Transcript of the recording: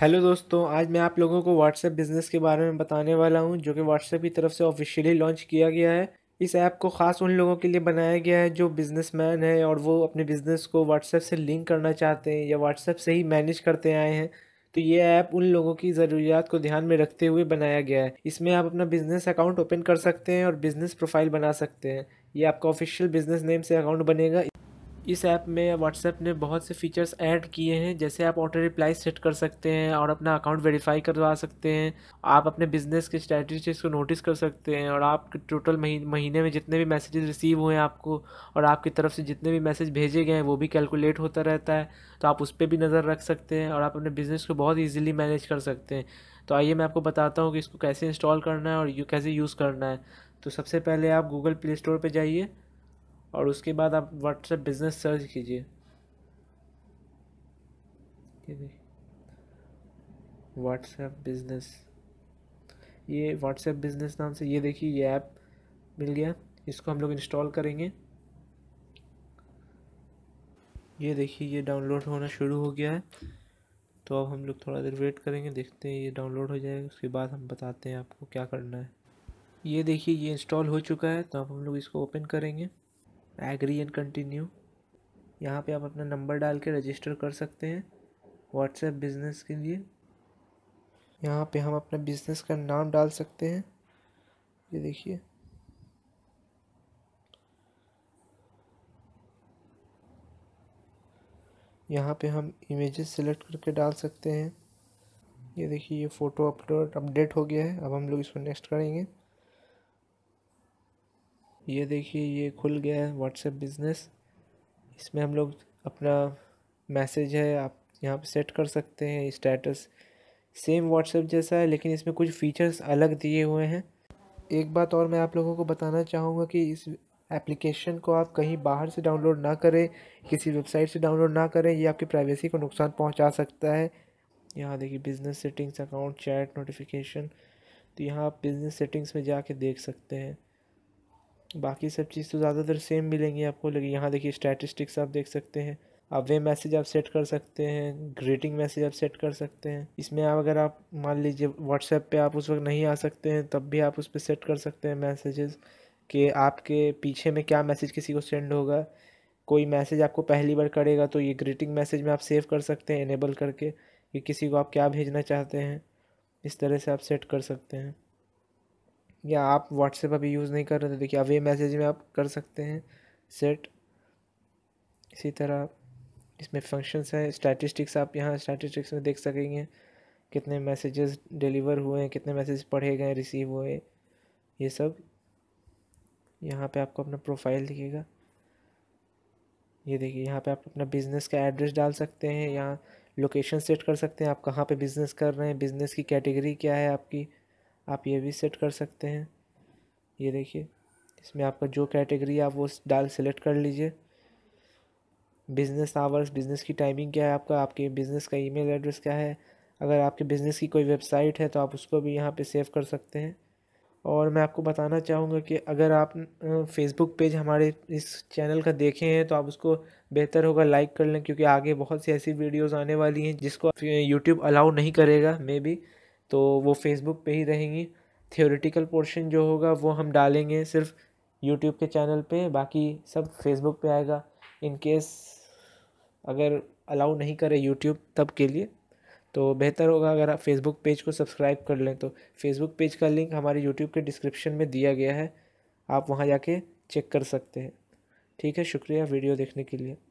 hello दोस्तों आज मैं आप लोगों को व्हाट्सएप बिज़नेस के बारे में बताने वाला हूं जो कि व्हाट्सएप की तरफ से ऑफिशियली लॉन्च किया गया है इस ऐप को ख़ास उन लोगों के लिए बनाया गया है जो बिज़नेसमैन है और वो अपने बिज़नेस को व्हाट्सएप से लिंक करना चाहते हैं या व्हाट्सएप से ही मैनेज करते आए हैं तो ये ऐप उन लोगों की ज़रूरियात को ध्यान में रखते हुए बनाया गया है इसमें आप अपना बिज़नेस अकाउंट ओपन कर सकते हैं और बिज़नेस प्रोफाइल बना सकते हैं ये आपका ऑफिशियल बिज़नेस नेम से अकाउंट बनेगा इस ऐप में व्हाट्सएप ने बहुत से फीचर्स ऐड किए हैं जैसे आप ऑटो रिप्लाई सेट कर सकते हैं और अपना अकाउंट वेरीफाई करवा सकते हैं आप अपने बिजनेस के स्ट्रैटेजीज को नोटिस कर सकते हैं और आप टोटल महीने में जितने भी मैसेजेस रिसीव हुए हैं आपको और आपकी तरफ से जितने भी मैसेज भेजे गए हैं वो भी कैलकुलेट होता रहता है तो आप उस पर भी नज़र रख सकते हैं और आप अपने बिज़नेस को बहुत ईजिली मैनेज कर सकते हैं तो आइए मैं आपको बताता हूँ कि इसको कैसे इंस्टॉल करना है और यू कैसे यूज़ करना है तो सबसे पहले आप गूगल प्ले स्टोर पर जाइए और उसके बाद आप व्हाट्सएप बिज़नेस सर्च कीजिए व्हाट्सएप बिज़नेस ये व्हाट्सएप बिज़नेस नाम से ये देखिए ये ऐप मिल गया इसको हम लोग इंस्टॉल करेंगे ये देखिए ये डाउनलोड होना शुरू हो गया है तो अब हम लोग थोड़ा देर वेट करेंगे देखते हैं ये डाउनलोड हो जाएगा उसके बाद हम बताते हैं आपको क्या करना है ये देखिए ये इंस्टॉल हो चुका है तो अब हम लोग इसको ओपन करेंगे एग्री एंड कंटिन्यू यहाँ पे आप अपना नंबर डाल के रजिस्टर कर सकते हैं व्हाट्सएप बिज़नेस के लिए यहाँ पे हम अपना बिज़नेस का नाम डाल सकते हैं ये देखिए यहाँ पे हम इमेजेस सेलेक्ट करके डाल सकते हैं ये देखिए ये फ़ोटो अपलोड अपडेट हो गया है अब हम लोग इसको नेक्स्ट करेंगे ये देखिए ये खुल गया है व्हाट्सएप बिज़नेस इसमें हम लोग अपना मैसेज है आप यहाँ पे सेट कर सकते हैं स्टेटस सेम व्हाट्सएप जैसा है लेकिन इसमें कुछ फीचर्स अलग दिए हुए हैं एक बात और मैं आप लोगों को बताना चाहूँगा कि इस एप्लीकेशन को आप कहीं बाहर से डाउनलोड ना करें किसी वेबसाइट से डाउनलोड ना करें ये आपकी प्राइवेसी को नुकसान पहुँचा सकता है यहाँ देखिए business settings account chat notification तो यहाँ आप बिज़नेस सेटिंग्स में जाके देख सकते हैं बाकी सब चीज़ तो ज़्यादातर सेम मिलेंगी आपको लेकिन यहाँ देखिए स्टैटिस्टिक्स आप देख सकते हैं आप वे मैसेज आप सेट कर सकते हैं ग्रीटिंग मैसेज आप सेट कर सकते हैं इसमें आप अगर आप मान लीजिए व्हाट्सएप पे आप उस वक्त नहीं आ सकते हैं तब भी आप उस पर सेट कर सकते हैं मैसेजेस कि आपके पीछे में क्या मैसेज किसी को सेंड होगा कोई मैसेज आपको पहली बार करेगा तो ये ग्रीटिंग मैसेज में आप सेव कर सकते हैं इनेबल करके कि किसी को आप क्या भेजना चाहते हैं इस तरह से आप सेट कर सकते हैं या आप व्हाट्सएप अभी यूज़ नहीं कर रहे तो देखिए अवे मैसेज में आप कर सकते हैं सेट इसी तरह इसमें फंक्शंस हैं स्टैटिस्टिक्स आप यहाँ स्टैटिस्टिक्स में देख सकेंगे कितने मैसेजेस डिलीवर हुए हैं कितने मैसेज पढ़े गए रिसीव हुए ये सब यहाँ पे आपको अपना प्रोफाइल दिखेगा ये देखिए यहाँ पे आप अपना बिज़नेस का एड्रेस डाल सकते हैं यहाँ लोकेशन सेट कर सकते हैं आप कहाँ पे बिज़नेस कर रहे हैं बिज़नेस की कैटेगरी क्या है आपकी आप ये भी सेट कर सकते हैं ये देखिए इसमें आपका जो कैटेगरी है आप वो डाल सेलेक्ट कर लीजिए बिज़नेस आवर्स बिज़नेस की टाइमिंग क्या है आपका आपके बिज़नेस का ईमेल एड्रेस क्या है अगर आपके बिज़नेस की कोई वेबसाइट है तो आप उसको भी यहाँ पे सेव कर सकते हैं और मैं आपको बताना चाहूँगा कि अगर आप फेसबुक पेज हमारे इस चैनल का देखे हैं तो आप उसको बेहतर होगा लाइक कर लें क्योंकि आगे बहुत सी ऐसी वीडियोज़ आने वाली हैं जिसको यूट्यूब अलाउ नहीं करेगा मे बी तो वो फेसबुक पे ही रहेंगी थियोरिटिकल पोर्शन जो होगा वो हम डालेंगे सिर्फ यूट्यूब के चैनल पे बाकी सब फेसबुक पे आएगा इन केस अगर अलाउ नहीं करे यूट्यूब तब के लिए तो बेहतर होगा अगर आप फेसबुक पेज को सब्सक्राइब कर लें तो फेसबुक पेज का लिंक हमारे यूट्यूब के डिस्क्रिप्शन में दिया गया है आप वहाँ जाके चेक कर सकते हैं ठीक है शुक्रिया वीडियो देखने के लिए